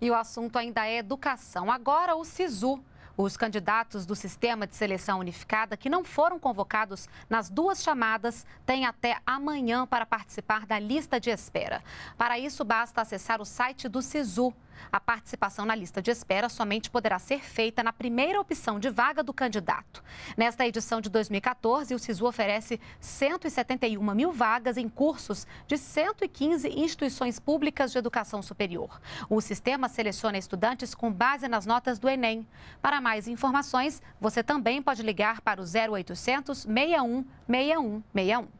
E o assunto ainda é educação. Agora o SISU. Os candidatos do sistema de seleção unificada que não foram convocados nas duas chamadas têm até amanhã para participar da lista de espera. Para isso, basta acessar o site do SISU a participação na lista de espera somente poderá ser feita na primeira opção de vaga do candidato. Nesta edição de 2014, o SISU oferece 171 mil vagas em cursos de 115 instituições públicas de educação superior. O sistema seleciona estudantes com base nas notas do Enem. Para mais informações, você também pode ligar para o 0800 61 61 61.